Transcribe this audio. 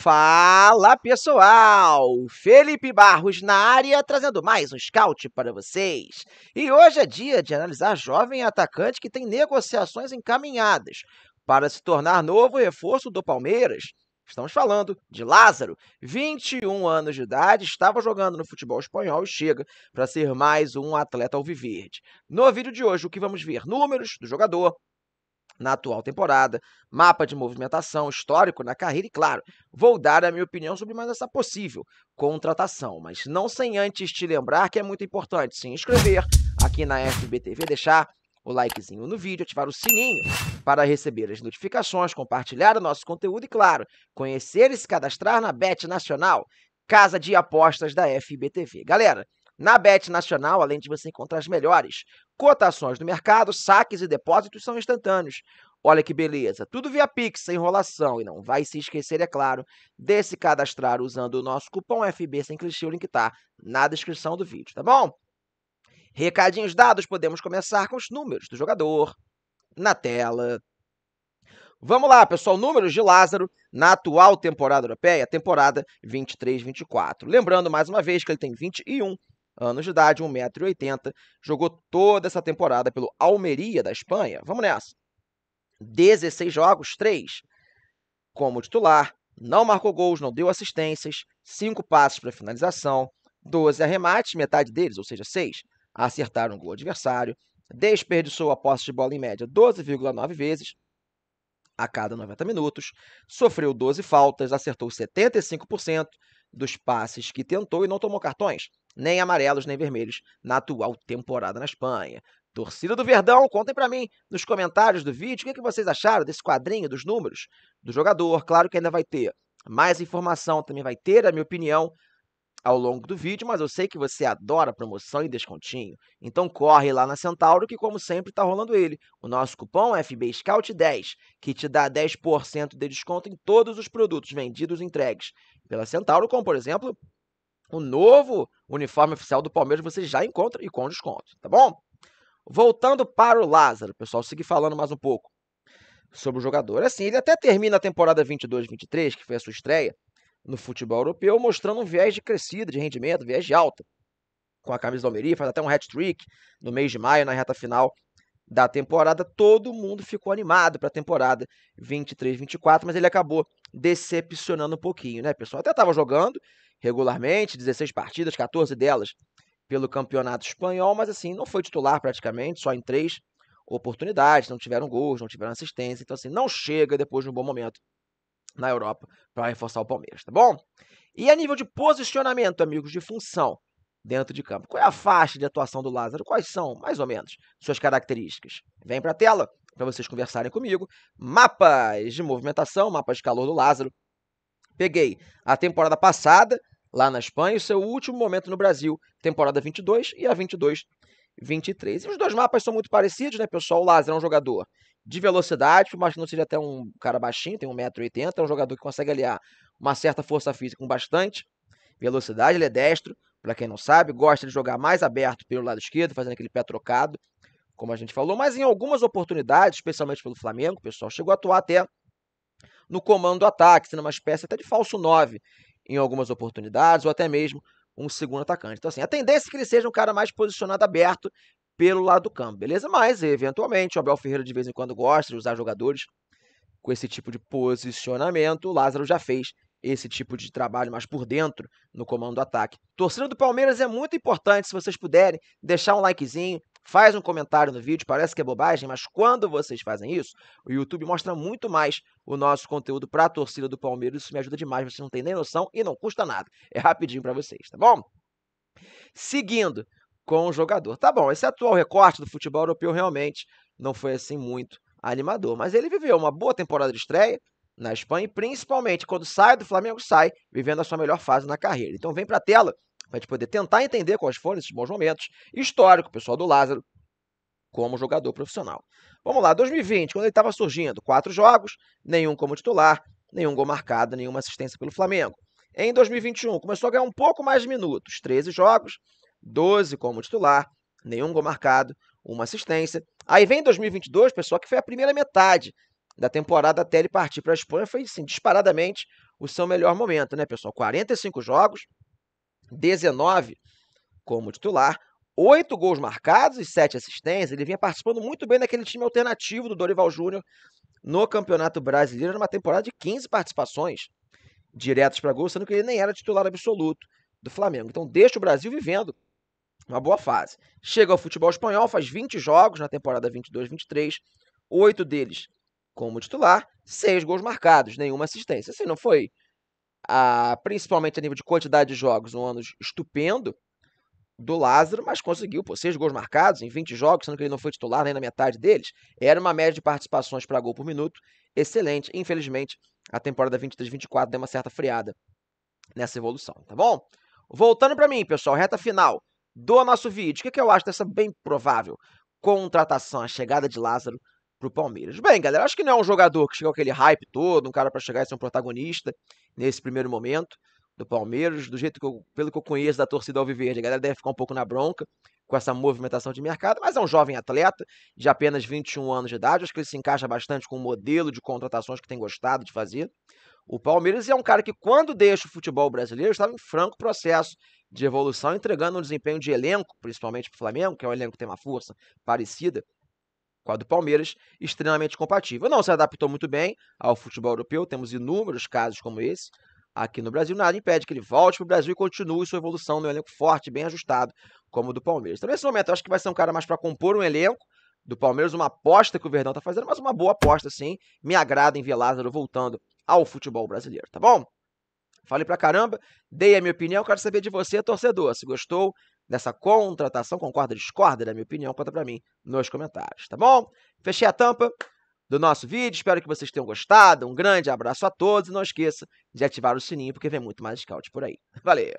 Fala pessoal! Felipe Barros na área trazendo mais um scout para vocês. E hoje é dia de analisar jovem atacante que tem negociações encaminhadas para se tornar novo reforço do Palmeiras. Estamos falando de Lázaro, 21 anos de idade, estava jogando no futebol espanhol e chega para ser mais um atleta alviverde. No vídeo de hoje, o que vamos ver? Números do jogador, na atual temporada, mapa de movimentação histórico na carreira e, claro, vou dar a minha opinião sobre mais essa possível contratação, mas não sem antes te lembrar que é muito importante se inscrever aqui na FBTV, deixar o likezinho no vídeo, ativar o sininho para receber as notificações, compartilhar o nosso conteúdo e, claro, conhecer e se cadastrar na Bet Nacional, casa de apostas da FBTV. Galera, na Bet Nacional, além de você encontrar as melhores cotações do mercado, saques e depósitos são instantâneos. Olha que beleza, tudo via Pix, sem enrolação. E não vai se esquecer, é claro, de se cadastrar usando o nosso cupom FB sem clichê, o link tá na descrição do vídeo, tá bom? Recadinhos dados, podemos começar com os números do jogador na tela. Vamos lá, pessoal, números de Lázaro na atual temporada europeia, temporada 23-24. Lembrando mais uma vez que ele tem 21 anos de idade, 1,80m, jogou toda essa temporada pelo Almeria da Espanha. Vamos nessa. 16 jogos, 3 como titular, não marcou gols, não deu assistências, 5 passos para finalização, 12 arremates, metade deles, ou seja, 6, acertaram o gol adversário, desperdiçou a posse de bola em média 12,9 vezes a cada 90 minutos, sofreu 12 faltas, acertou 75%, dos passes que tentou e não tomou cartões, nem amarelos nem vermelhos, na atual temporada na Espanha. Torcida do Verdão, contem para mim nos comentários do vídeo o é que, vocês acharam desse quadrinho, dos números do jogador. Claro que ainda vai ter mais informação, também vai ter a minha opinião ao longo do vídeo, mas eu sei que você adora promoção e descontinho. Então corre lá na Centauro que, como sempre, está rolando ele. O nosso cupom é FBScout10, que te dá 10% de desconto em todos os produtos vendidos e entregues pela Centauro, como por exemplo o novo uniforme oficial do Palmeiras você já encontra e com desconto, tá bom? Voltando para o Lázaro, pessoal, seguir falando mais um pouco sobre o jogador. Assim, ele até termina a temporada 22-23, que foi a sua estreia no futebol europeu, mostrando um viés de crescida, de rendimento, viés de alta. Com a camisa do Almeria, faz até um hat-trick no mês de maio, na reta final da temporada, todo mundo ficou animado para a temporada 23-24, mas ele acabou decepcionando um pouquinho, né, pessoal? Até estava jogando regularmente, 16 partidas, 14 delas pelo Campeonato Espanhol, mas assim, não foi titular praticamente, só em três oportunidades, não tiveram gols, não tiveram assistência, então assim, não chega depois de um bom momento na Europa para reforçar o Palmeiras, tá bom? E a nível de posicionamento, amigos, de função, dentro de campo. Qual é a faixa de atuação do Lázaro? Quais são, mais ou menos, suas características? Vem para a tela para vocês conversarem comigo. Mapas de movimentação, mapas de calor do Lázaro. Peguei a temporada passada lá na Espanha, o seu último momento no Brasil, temporada 22 e a 22 23. E os dois mapas são muito parecidos, né, pessoal? O Lázaro é um jogador de velocidade, mas não seja até um cara baixinho, tem 1,80m, é um jogador que consegue aliar uma certa força física com bastante velocidade, ele é destro, para quem não sabe, gosta de jogar mais aberto pelo lado esquerdo, fazendo aquele pé trocado, como a gente falou, mas em algumas oportunidades, especialmente pelo Flamengo, o pessoal chegou a atuar até no comando do ataque, sendo uma espécie até de falso 9 em algumas oportunidades, ou até mesmo um segundo atacante. Então, assim, a tendência é que ele seja um cara mais posicionado aberto pelo lado do campo, beleza? Mas, eventualmente, o Abel Ferreira de vez em quando gosta de usar jogadores com esse tipo de posicionamento. O Lázaro já fez esse tipo de trabalho mais por dentro no comando do ataque. Torcida do Palmeiras é muito importante, se vocês puderem, deixar um likezinho, faz um comentário no vídeo, parece que é bobagem, mas quando vocês fazem isso, o YouTube mostra muito mais o nosso conteúdo para a torcida do Palmeiras, isso me ajuda demais, vocês não têm nem noção e não custa nada. É rapidinho para vocês, tá bom? Seguindo com o jogador. Tá bom, esse atual recorte do futebol europeu realmente não foi assim muito animador, mas ele viveu uma boa temporada de estreia, na Espanha e principalmente quando sai do Flamengo, sai vivendo a sua melhor fase na carreira. Então vem para a tela para a gente poder tentar entender quais foram esses bons momentos, histórico, pessoal do Lázaro, como jogador profissional. Vamos lá, 2020, quando ele estava surgindo, quatro jogos, nenhum como titular, nenhum gol marcado, nenhuma assistência pelo Flamengo. Em 2021, começou a ganhar um pouco mais de minutos, 13 jogos, 12 como titular, nenhum gol marcado, uma assistência. Aí vem 2022, pessoal, que foi a primeira metade da temporada até ele partir para a Espanha foi, assim, disparadamente o seu melhor momento, né, pessoal? 45 jogos, 19 como titular, 8 gols marcados e 7 assistências. Ele vinha participando muito bem daquele time alternativo do Dorival Júnior no Campeonato Brasileiro, numa temporada de 15 participações diretas para gol, sendo que ele nem era titular absoluto do Flamengo. Então deixa o Brasil vivendo uma boa fase. Chega ao futebol espanhol, faz 20 jogos na temporada 22-23, 8 deles como titular, seis gols marcados, nenhuma assistência. Assim, não foi, a, ah, principalmente a nível de quantidade de jogos, um ano estupendo do Lázaro, mas conseguiu, pô, seis gols marcados em 20 jogos, sendo que ele não foi titular nem na metade deles. Era uma média de participações para gol por minuto excelente. Infelizmente, a temporada 23-24 deu uma certa freada nessa evolução, tá bom? Voltando para mim, pessoal, reta final do nosso vídeo. O que, que eu acho dessa bem provável contratação, a chegada de Lázaro pro Palmeiras. Bem, galera, acho que não é um jogador que chega com aquele hype todo, um cara para chegar e ser um protagonista nesse primeiro momento do Palmeiras, do jeito que eu, pelo que eu conheço da torcida Alviverde, a galera deve ficar um pouco na bronca com essa movimentação de mercado, mas é um jovem atleta de apenas 21 anos de idade, acho que ele se encaixa bastante com o modelo de contratações que tem gostado de fazer. O Palmeiras é um cara que quando deixa o futebol brasileiro estava em franco processo de evolução, entregando um desempenho de elenco, principalmente para o Flamengo, que é um elenco que tem uma força parecida com a do Palmeiras, extremamente compatível. Não se adaptou muito bem ao futebol europeu, temos inúmeros casos como esse aqui no Brasil. Nada impede que ele volte para o Brasil e continue sua evolução no elenco forte, bem ajustado, como o do Palmeiras. Então, nesse momento, eu acho que vai ser um cara mais para compor um elenco do Palmeiras, uma aposta que o Verdão está fazendo, mas uma boa aposta, sim. Me agrada em ver Lázaro voltando ao futebol brasileiro, tá bom? Falei pra caramba, dei a minha opinião, quero saber de você, torcedor. Se gostou, dessa contratação. Concorda, discorda da minha opinião? Conta para mim nos comentários, tá bom? Fechei a tampa do nosso vídeo. Espero que vocês tenham gostado. Um grande abraço a todos e não esqueça de ativar o sininho porque vem muito mais scout por aí. Valeu!